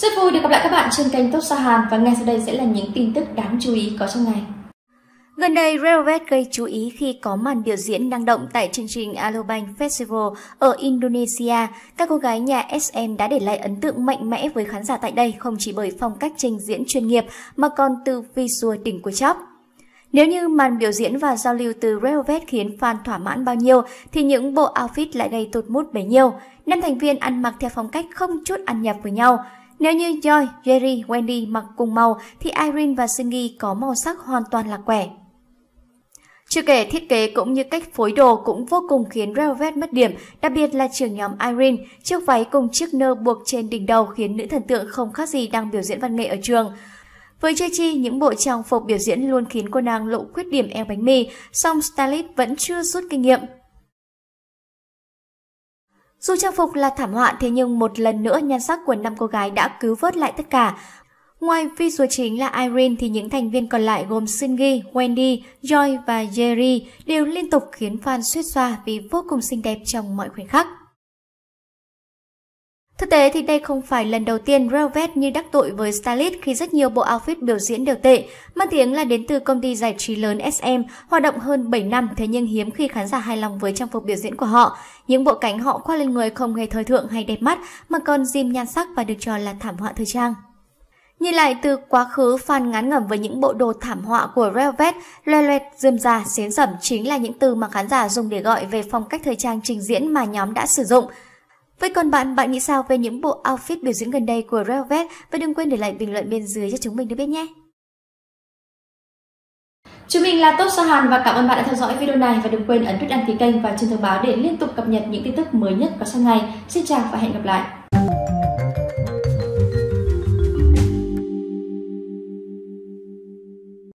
Rất vui được gặp lại các bạn trên kênh Top Sa Hàn và ngay sau đây sẽ là những tin tức đáng chú ý có trong ngày. Gần đây, Railroad gây chú ý khi có màn biểu diễn năng động tại chương trình Alobank Festival ở Indonesia. Các cô gái nhà SM đã để lại ấn tượng mạnh mẽ với khán giả tại đây không chỉ bởi phong cách trình diễn chuyên nghiệp mà còn từ visual đỉnh của chóp. Nếu như màn biểu diễn và giao lưu từ Railvet khiến fan thỏa mãn bao nhiêu, thì những bộ outfit lại gây tụt mút bấy nhiêu. Năm thành viên ăn mặc theo phong cách không chút ăn nhập với nhau. Nếu như Joy, Jerry, Wendy mặc cùng màu thì Irene và Singy có màu sắc hoàn toàn lạc quẻ. Chưa kể thiết kế cũng như cách phối đồ cũng vô cùng khiến Velvet mất điểm, đặc biệt là trưởng nhóm Irene, chiếc váy cùng chiếc nơ buộc trên đỉnh đầu khiến nữ thần tượng không khác gì đang biểu diễn văn nghệ ở trường. Với Chi, những bộ trang phục biểu diễn luôn khiến cô nàng lộ khuyết điểm eo bánh mì, song stylist vẫn chưa rút kinh nghiệm. Dù trang phục là thảm họa thế nhưng một lần nữa nhan sắc của năm cô gái đã cứu vớt lại tất cả. Ngoài phi rùa chính là Irene thì những thành viên còn lại gồm Singy, Wendy, Joy và Jerry đều liên tục khiến fan suýt xoa vì vô cùng xinh đẹp trong mọi khoảnh khắc. Thực tế thì đây không phải lần đầu tiên Velvet như đắc tội với Starlit khi rất nhiều bộ outfit biểu diễn đều tệ. Mang tiếng là đến từ công ty giải trí lớn SM, hoạt động hơn 7 năm thế nhưng hiếm khi khán giả hài lòng với trang phục biểu diễn của họ. Những bộ cánh họ khoác lên người không hề thời thượng hay đẹp mắt mà còn dìm nhan sắc và được cho là thảm họa thời trang. Nhìn lại từ quá khứ, fan ngán ngẩm với những bộ đồ thảm họa của Velvet, loe loẹt, dườm già, xến sẩm chính là những từ mà khán giả dùng để gọi về phong cách thời trang trình diễn mà nhóm đã sử dụng. Vậy còn bạn, bạn nghĩ sao về những bộ outfit biểu diễn gần đây của Velvet? Và đừng quên để lại bình luận bên dưới cho chúng mình được biết nhé! Chúng mình là Top Sa Hàn và cảm ơn bạn đã theo dõi video này và đừng quên ấn nút đăng ký kênh và chuông thông báo để liên tục cập nhật những tin tức mới nhất có trong ngày. Xin chào và hẹn gặp lại!